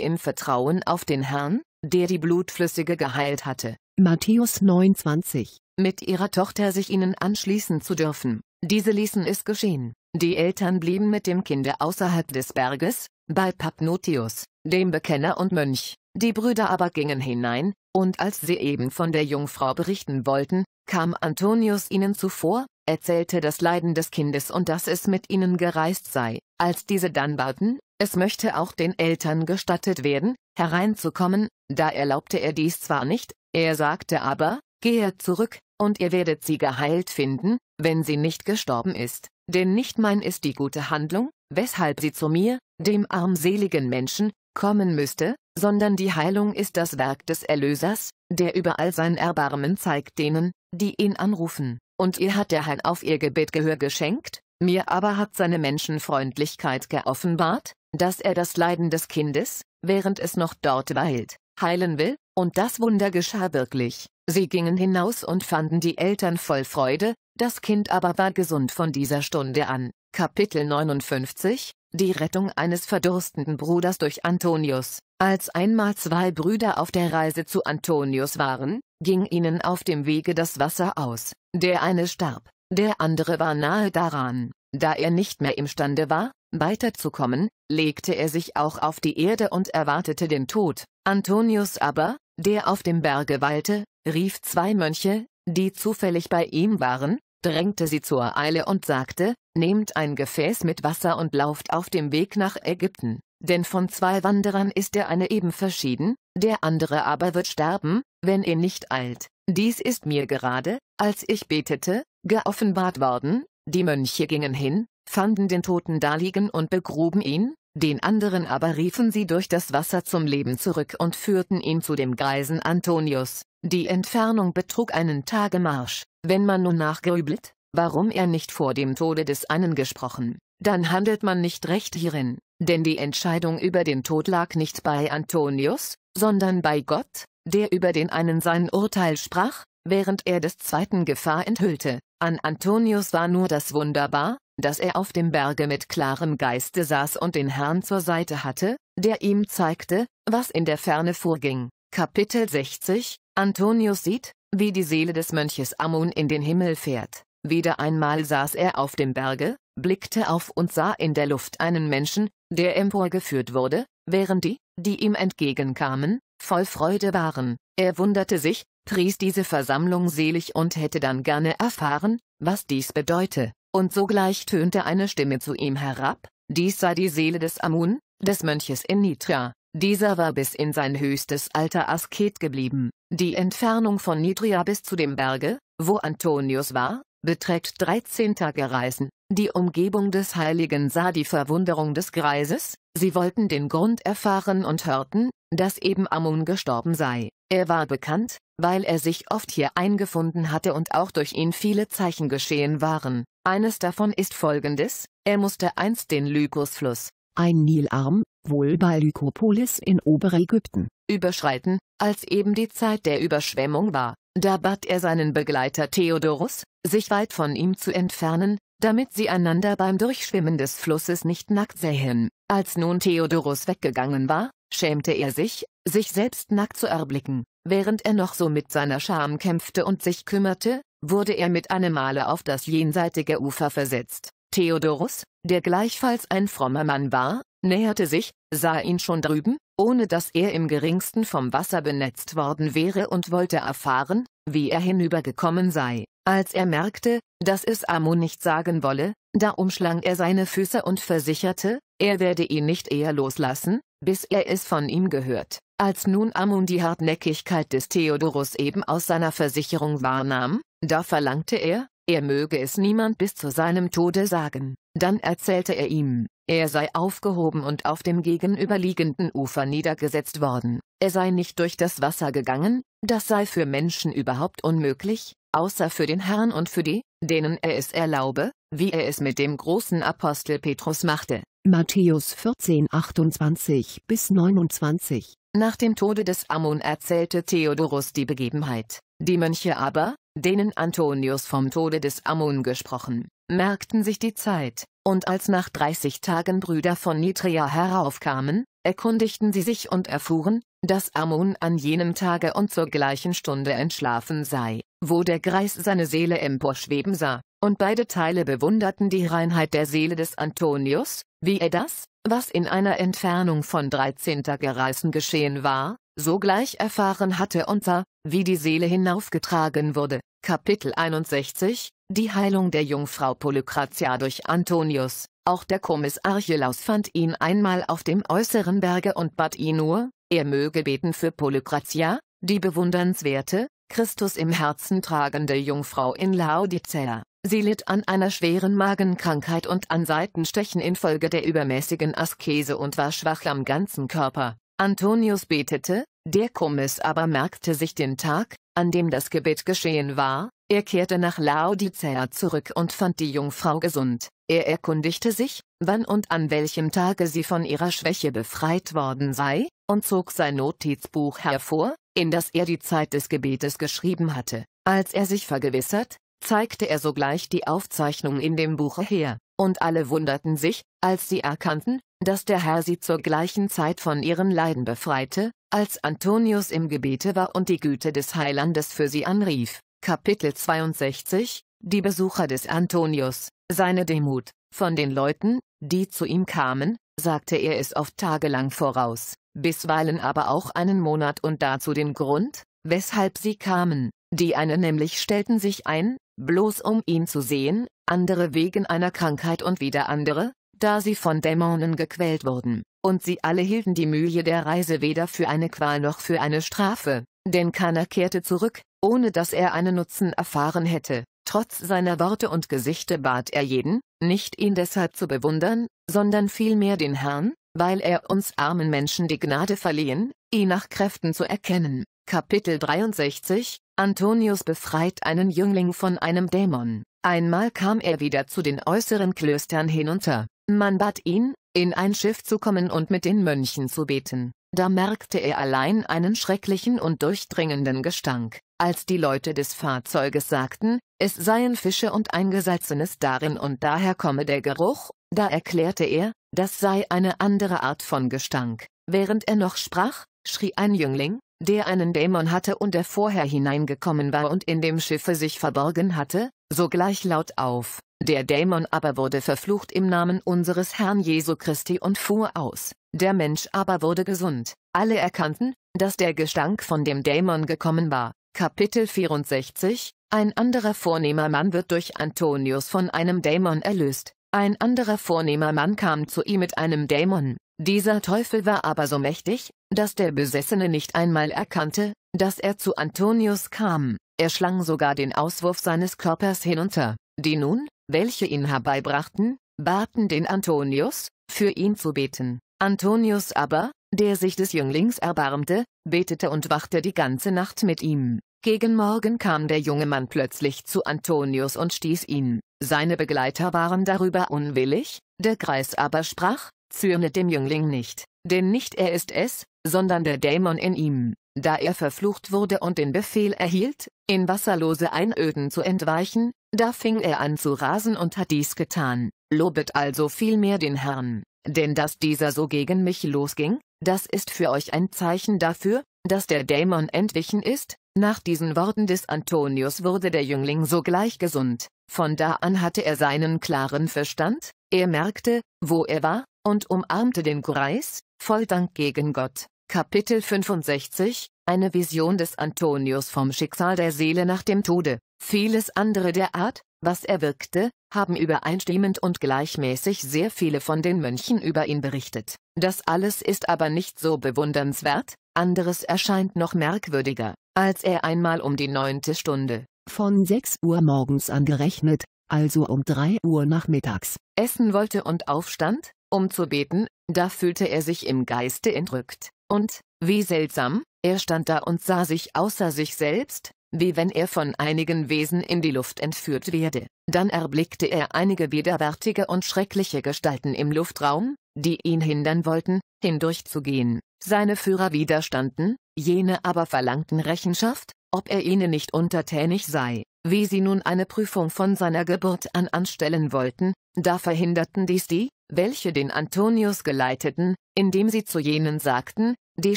im Vertrauen auf den Herrn, der die Blutflüssige geheilt hatte. Matthäus 29 mit ihrer Tochter sich ihnen anschließen zu dürfen. Diese ließen es geschehen. Die Eltern blieben mit dem Kinde außerhalb des Berges, bei Papnotius, dem Bekenner und Mönch. Die Brüder aber gingen hinein, und als sie eben von der Jungfrau berichten wollten, kam Antonius ihnen zuvor, erzählte das Leiden des Kindes und dass es mit ihnen gereist sei. Als diese dann baten, es möchte auch den Eltern gestattet werden, hereinzukommen, da erlaubte er dies zwar nicht, er sagte aber, Gehet zurück, und ihr werdet sie geheilt finden, wenn sie nicht gestorben ist. Denn nicht mein ist die gute Handlung, weshalb sie zu mir, dem armseligen Menschen, kommen müsste, sondern die Heilung ist das Werk des Erlösers, der überall sein Erbarmen zeigt denen, die ihn anrufen. Und ihr hat der Herr auf ihr Gebet Gehör geschenkt, mir aber hat seine Menschenfreundlichkeit geoffenbart, dass er das Leiden des Kindes, während es noch dort weilt, heilen will, und das Wunder geschah wirklich. Sie gingen hinaus und fanden die Eltern voll Freude, das Kind aber war gesund von dieser Stunde an. Kapitel 59 Die Rettung eines verdurstenden Bruders durch Antonius Als einmal zwei Brüder auf der Reise zu Antonius waren, ging ihnen auf dem Wege das Wasser aus. Der eine starb, der andere war nahe daran. Da er nicht mehr imstande war, weiterzukommen, legte er sich auch auf die Erde und erwartete den Tod. Antonius aber, der auf dem Berge weilte, rief zwei Mönche, die zufällig bei ihm waren, drängte sie zur Eile und sagte, Nehmt ein Gefäß mit Wasser und lauft auf dem Weg nach Ägypten, denn von zwei Wanderern ist der eine eben verschieden, der andere aber wird sterben, wenn er nicht eilt. Dies ist mir gerade, als ich betete, geoffenbart worden, die Mönche gingen hin, fanden den Toten daliegen und begruben ihn, den anderen aber riefen sie durch das Wasser zum Leben zurück und führten ihn zu dem greisen Antonius. Die Entfernung betrug einen Tagemarsch. Wenn man nun nachgrübelt, warum er nicht vor dem Tode des einen gesprochen, dann handelt man nicht recht hierin, denn die Entscheidung über den Tod lag nicht bei Antonius, sondern bei Gott, der über den einen sein Urteil sprach, während er des zweiten Gefahr enthüllte. An Antonius war nur das wunderbar, dass er auf dem Berge mit klarem Geiste saß und den Herrn zur Seite hatte, der ihm zeigte, was in der Ferne vorging. Kapitel 60 Antonius sieht, wie die Seele des Mönches Amun in den Himmel fährt. Wieder einmal saß er auf dem Berge, blickte auf und sah in der Luft einen Menschen, der emporgeführt wurde, während die, die ihm entgegenkamen, voll Freude waren. Er wunderte sich, pries diese Versammlung selig und hätte dann gerne erfahren, was dies bedeute. Und sogleich tönte eine Stimme zu ihm herab, dies sei die Seele des Amun, des Mönches in Nitra. Dieser war bis in sein höchstes Alter Asket geblieben. Die Entfernung von Nitria bis zu dem Berge, wo Antonius war, beträgt 13 Tage Reisen. Die Umgebung des Heiligen sah die Verwunderung des Greises, sie wollten den Grund erfahren und hörten, dass eben Amun gestorben sei. Er war bekannt, weil er sich oft hier eingefunden hatte und auch durch ihn viele Zeichen geschehen waren. Eines davon ist folgendes, er musste einst den Lykusfluss,
ein Nilarm, wohl bei Lykopolis in Oberägypten,
überschreiten, als eben die Zeit der Überschwemmung war. Da bat er seinen Begleiter Theodorus, sich weit von ihm zu entfernen, damit sie einander beim Durchschwimmen des Flusses nicht nackt sähen. Als nun Theodorus weggegangen war, schämte er sich, sich selbst nackt zu erblicken. Während er noch so mit seiner Scham kämpfte und sich kümmerte, wurde er mit einem Male auf das jenseitige Ufer versetzt. Theodorus, der gleichfalls ein frommer Mann war, näherte sich, sah ihn schon drüben, ohne dass er im geringsten vom Wasser benetzt worden wäre und wollte erfahren, wie er hinübergekommen sei. Als er merkte, dass es Amu nicht sagen wolle, da umschlang er seine Füße und versicherte, er werde ihn nicht eher loslassen, bis er es von ihm gehört. Als nun Amun die Hartnäckigkeit des Theodorus eben aus seiner Versicherung wahrnahm, da verlangte er, er möge es niemand bis zu seinem Tode sagen. Dann erzählte er ihm, er sei aufgehoben und auf dem gegenüberliegenden Ufer niedergesetzt worden. Er sei nicht durch das Wasser gegangen, das sei für Menschen überhaupt unmöglich, außer für den Herrn und für die, denen er es erlaube, wie er es mit dem großen Apostel Petrus machte.
Matthäus 14, 28 bis 29.
Nach dem Tode des Ammon erzählte Theodorus die Begebenheit. Die Mönche aber, denen Antonius vom Tode des Ammon gesprochen, merkten sich die Zeit, und als nach 30 Tagen Brüder von Nitria heraufkamen, erkundigten sie sich und erfuhren, dass Amun an jenem Tage und zur gleichen Stunde entschlafen sei, wo der Greis seine Seele emporschweben sah, und beide Teile bewunderten die Reinheit der Seele des Antonius, wie er das, was in einer Entfernung von 13. Gereisen geschehen war, sogleich erfahren hatte und sah, wie die Seele hinaufgetragen wurde. Kapitel 61 die Heilung der Jungfrau Polykratia durch Antonius, auch der Archelaus fand ihn einmal auf dem äußeren Berge und bat ihn nur, er möge beten für Polykratia, die bewundernswerte, Christus im Herzen tragende Jungfrau in Laodicea. Sie litt an einer schweren Magenkrankheit und an Seitenstechen infolge der übermäßigen Askese und war schwach am ganzen Körper. Antonius betete, der Kummis aber merkte sich den Tag, an dem das Gebet geschehen war, er kehrte nach Laodicea zurück und fand die Jungfrau gesund. Er erkundigte sich, wann und an welchem Tage sie von ihrer Schwäche befreit worden sei, und zog sein Notizbuch hervor, in das er die Zeit des Gebetes geschrieben hatte. Als er sich vergewissert, zeigte er sogleich die Aufzeichnung in dem Buche her, und alle wunderten sich, als sie erkannten, dass der Herr sie zur gleichen Zeit von ihren Leiden befreite, als Antonius im Gebete war und die Güte des Heilandes für sie anrief. Kapitel 62 Die Besucher des Antonius, seine Demut. Von den Leuten, die zu ihm kamen, sagte er es oft tagelang voraus, bisweilen aber auch einen Monat und dazu den Grund, weshalb sie kamen. Die einen nämlich stellten sich ein, bloß um ihn zu sehen, andere wegen einer Krankheit und wieder andere, da sie von Dämonen gequält wurden, und sie alle hielten die Mühe der Reise weder für eine Qual noch für eine Strafe, denn keiner kehrte zurück, ohne dass er einen Nutzen erfahren hätte. Trotz seiner Worte und Gesichte bat er jeden, nicht ihn deshalb zu bewundern, sondern vielmehr den Herrn, weil er uns armen Menschen die Gnade verliehen, ihn nach Kräften zu erkennen. Kapitel 63 Antonius befreit einen Jüngling von einem Dämon. Einmal kam er wieder zu den äußeren Klöstern hinunter, man bat ihn, in ein Schiff zu kommen und mit den Mönchen zu beten. Da merkte er allein einen schrecklichen und durchdringenden Gestank, als die Leute des Fahrzeuges sagten, es seien Fische und eingesalzenes darin und daher komme der Geruch, da erklärte er, das sei eine andere Art von Gestank. Während er noch sprach, schrie ein Jüngling, der einen Dämon hatte und der vorher hineingekommen war und in dem Schiffe sich verborgen hatte, sogleich laut auf. Der Dämon aber wurde verflucht im Namen unseres Herrn Jesu Christi und fuhr aus. Der Mensch aber wurde gesund. Alle erkannten, dass der Gestank von dem Dämon gekommen war. Kapitel 64 Ein anderer vornehmer Mann wird durch Antonius von einem Dämon erlöst. Ein anderer vornehmer Mann kam zu ihm mit einem Dämon, dieser Teufel war aber so mächtig, dass der Besessene nicht einmal erkannte, dass er zu Antonius kam, er schlang sogar den Auswurf seines Körpers hinunter, die nun, welche ihn herbeibrachten, baten den Antonius, für ihn zu beten. Antonius aber, der sich des Jünglings erbarmte, betete und wachte die ganze Nacht mit ihm. Gegen Morgen kam der junge Mann plötzlich zu Antonius und stieß ihn. Seine Begleiter waren darüber unwillig, der Greis aber sprach, zürnet dem Jüngling nicht, denn nicht er ist es, sondern der Dämon in ihm, da er verflucht wurde und den Befehl erhielt, in wasserlose Einöden zu entweichen, da fing er an zu rasen und hat dies getan, lobet also vielmehr den Herrn, denn dass dieser so gegen mich losging, das ist für euch ein Zeichen dafür, dass der Dämon entwichen ist, nach diesen Worten des Antonius wurde der Jüngling sogleich gesund, von da an hatte er seinen klaren Verstand, er merkte, wo er war, und umarmte den Greis, voll Dank gegen Gott. Kapitel 65 Eine Vision des Antonius vom Schicksal der Seele nach dem Tode. Vieles andere der Art, was er wirkte, haben übereinstimmend und gleichmäßig sehr viele von den Mönchen über ihn berichtet. Das alles ist aber nicht so bewundernswert, anderes erscheint noch merkwürdiger, als er einmal um die neunte Stunde, von 6 Uhr morgens
angerechnet, also um 3 Uhr nachmittags,
essen wollte und aufstand, um zu beten, da fühlte er sich im Geiste entrückt, und, wie seltsam, er stand da und sah sich außer sich selbst, wie wenn er von einigen Wesen in die Luft entführt werde. Dann erblickte er einige widerwärtige und schreckliche Gestalten im Luftraum, die ihn hindern wollten, hindurchzugehen. Seine Führer widerstanden, jene aber verlangten Rechenschaft, ob er ihnen nicht untertänig sei. Wie sie nun eine Prüfung von seiner Geburt an anstellen wollten, da verhinderten dies die, welche den Antonius geleiteten, indem sie zu jenen sagten, die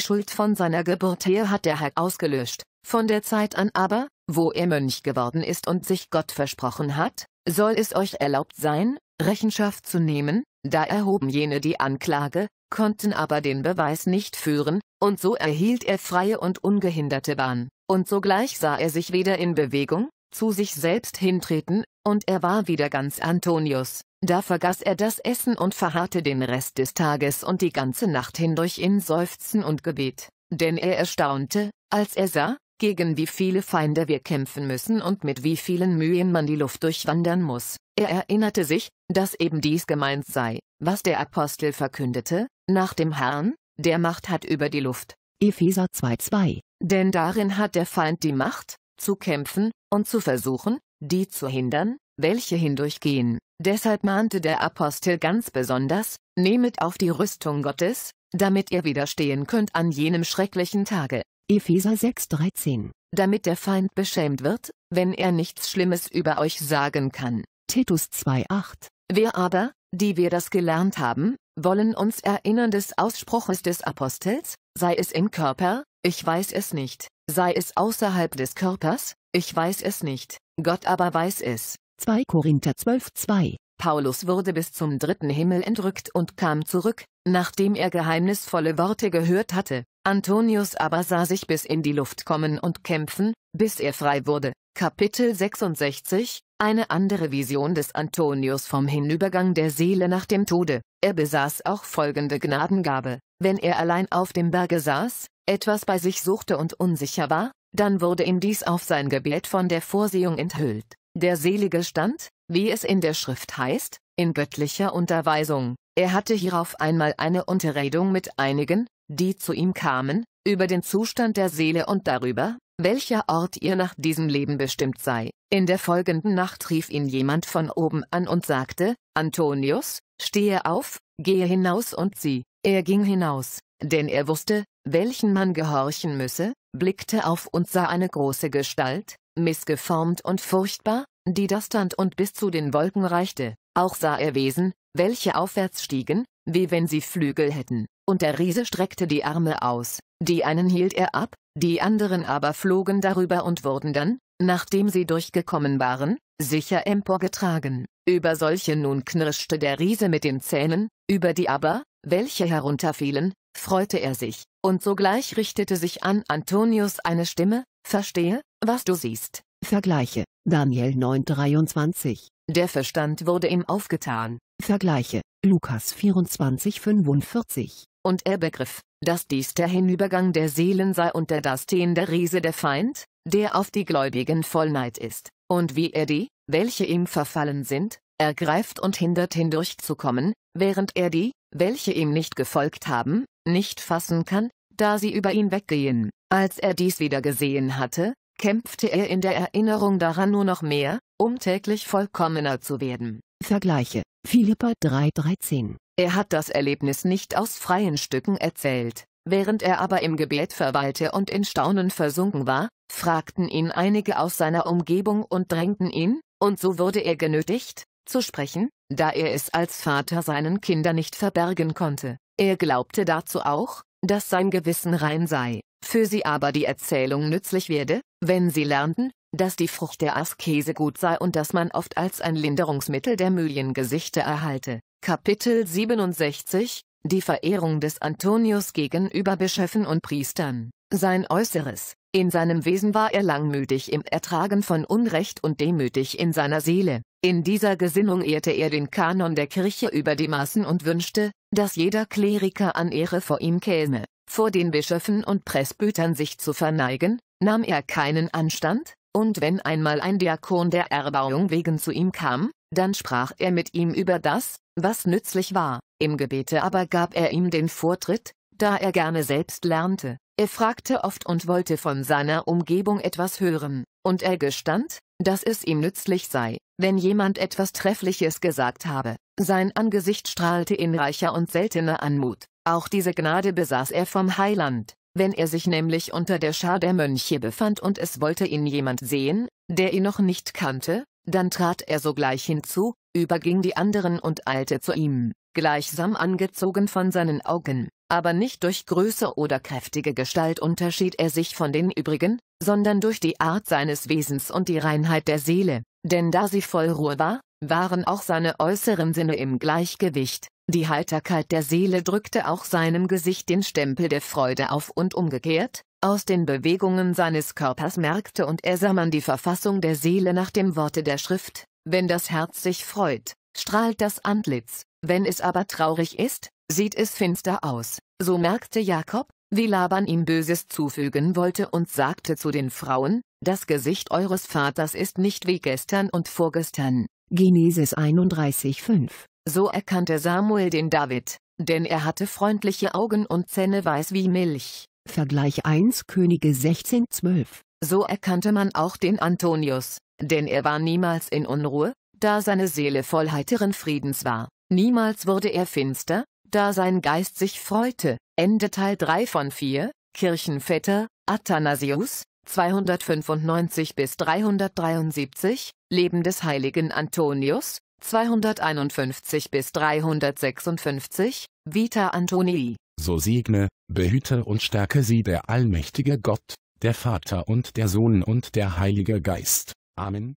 Schuld von seiner Geburt her hat der Herr ausgelöscht, von der Zeit an aber, wo er Mönch geworden ist und sich Gott versprochen hat, soll es euch erlaubt sein, Rechenschaft zu nehmen, da erhoben jene die Anklage, konnten aber den Beweis nicht führen, und so erhielt er freie und ungehinderte Bahn, und sogleich sah er sich wieder in Bewegung, zu sich selbst hintreten, und er war wieder ganz Antonius, da vergaß er das Essen und verharrte den Rest des Tages und die ganze Nacht hindurch in Seufzen und Gebet, denn er erstaunte, als er sah, gegen wie viele Feinde wir kämpfen müssen und mit wie vielen Mühen man die Luft durchwandern muss. Er erinnerte sich, dass eben dies gemeint sei, was der Apostel verkündete, nach dem Herrn, der Macht hat über die Luft. Epheser 2,2 Denn darin hat der Feind die Macht, zu kämpfen, und zu versuchen, die zu hindern, welche hindurchgehen. Deshalb mahnte der Apostel ganz besonders, nehmet auf die Rüstung Gottes, damit ihr widerstehen könnt an jenem schrecklichen Tage.
Epheser 6,13
Damit der Feind beschämt wird, wenn er nichts Schlimmes über euch sagen kann. Titus 2,8 Wir aber, die wir das gelernt haben, wollen uns erinnern des Ausspruches des Apostels, sei es im Körper, ich weiß es nicht, sei es außerhalb des Körpers, ich weiß es nicht, Gott aber weiß es.
2 Korinther 12, 2
Paulus wurde bis zum dritten Himmel entrückt und kam zurück, nachdem er geheimnisvolle Worte gehört hatte. Antonius aber sah sich bis in die Luft kommen und kämpfen, bis er frei wurde. Kapitel 66 Eine andere Vision des Antonius vom Hinübergang der Seele nach dem Tode. Er besaß auch folgende Gnadengabe. Wenn er allein auf dem Berge saß, etwas bei sich suchte und unsicher war, dann wurde ihm dies auf sein Gebet von der Vorsehung enthüllt. Der Selige stand, wie es in der Schrift heißt, in göttlicher Unterweisung. Er hatte hierauf einmal eine Unterredung mit einigen, die zu ihm kamen, über den Zustand der Seele und darüber, welcher Ort ihr nach diesem Leben bestimmt sei. In der folgenden Nacht rief ihn jemand von oben an und sagte, Antonius, stehe auf, gehe hinaus und sieh. Er ging hinaus, denn er wusste, welchen man gehorchen müsse, blickte auf und sah eine große Gestalt, missgeformt und furchtbar, die da stand und bis zu den Wolken reichte. Auch sah er Wesen, welche aufwärts stiegen, wie wenn sie Flügel hätten, und der Riese streckte die Arme aus, die einen hielt er ab, die anderen aber flogen darüber und wurden dann, nachdem sie durchgekommen waren, sicher emporgetragen. Über solche nun knirschte der Riese mit den Zähnen, über die aber, welche herunterfielen, freute er sich, und sogleich richtete sich an Antonius eine Stimme, verstehe, was du siehst.
Vergleiche, Daniel 9,23.
Der Verstand wurde ihm aufgetan.
Vergleiche, Lukas 24,45.
Und er begriff, dass dies der Hinübergang der Seelen sei und der das Ten der Riese der Feind, der auf die Gläubigen voll Neid ist, und wie er die, welche ihm verfallen sind, ergreift und hindert hindurchzukommen, während er die, welche ihm nicht gefolgt haben, nicht fassen kann, da sie über ihn weggehen. Als er dies wieder gesehen hatte, kämpfte er in der Erinnerung daran nur noch mehr, um täglich vollkommener zu werden.
Vergleiche Philippa 3,13
Er hat das Erlebnis nicht aus freien Stücken erzählt, während er aber im Gebet verweilte und in Staunen versunken war, fragten ihn einige aus seiner Umgebung und drängten ihn, und so wurde er genötigt, zu sprechen, da er es als Vater seinen Kindern nicht verbergen konnte. Er glaubte dazu auch, dass sein Gewissen rein sei, für sie aber die Erzählung nützlich werde, wenn sie lernten, dass die Frucht der Askese gut sei und dass man oft als ein Linderungsmittel der Mühlengesichter erhalte. Kapitel 67 Die Verehrung des Antonius gegenüber Bischöfen und Priestern. Sein Äußeres. In seinem Wesen war er langmütig im Ertragen von Unrecht und demütig in seiner Seele. In dieser Gesinnung ehrte er den Kanon der Kirche über die Maßen und wünschte, dass jeder Kleriker an Ehre vor ihm käme. Vor den Bischöfen und Pressbütern sich zu verneigen, nahm er keinen Anstand, und wenn einmal ein Diakon der Erbauung wegen zu ihm kam, dann sprach er mit ihm über das, was nützlich war, im Gebete aber gab er ihm den Vortritt, da er gerne selbst lernte, er fragte oft und wollte von seiner Umgebung etwas hören, und er gestand, dass es ihm nützlich sei, wenn jemand etwas Treffliches gesagt habe, sein Angesicht strahlte in reicher und seltener Anmut, auch diese Gnade besaß er vom Heiland, wenn er sich nämlich unter der Schar der Mönche befand und es wollte ihn jemand sehen, der ihn noch nicht kannte, dann trat er sogleich hinzu, überging die anderen und eilte zu ihm, gleichsam angezogen von seinen Augen, aber nicht durch Größe oder kräftige Gestalt unterschied er sich von den übrigen, sondern durch die Art seines Wesens und die Reinheit der Seele, denn da sie voll Ruhe war, waren auch seine äußeren Sinne im Gleichgewicht, die Heiterkeit der Seele drückte auch seinem Gesicht den Stempel der Freude auf und umgekehrt, aus den Bewegungen seines Körpers merkte und er sah man die Verfassung der Seele nach dem Worte der Schrift, wenn das Herz sich freut, strahlt das Antlitz, wenn es aber traurig ist, sieht es finster aus, so merkte Jakob, wie Laban ihm Böses zufügen wollte und sagte zu den Frauen, das Gesicht eures Vaters ist nicht wie gestern und vorgestern. Genesis 31,5 so erkannte Samuel den David, denn er hatte freundliche Augen und Zähne weiß wie Milch.
Vergleich 1 Könige 16, 12.
So erkannte man auch den Antonius, denn er war niemals in Unruhe, da seine Seele voll heiteren Friedens war. Niemals wurde er finster, da sein Geist sich freute. Ende Teil 3 von 4, Kirchenvetter, Athanasius, 295 bis 373, Leben des heiligen Antonius, 251 bis 356, Vita Antonii.
So segne, behüte und stärke sie der allmächtige Gott, der Vater und der Sohn und der Heilige Geist. Amen.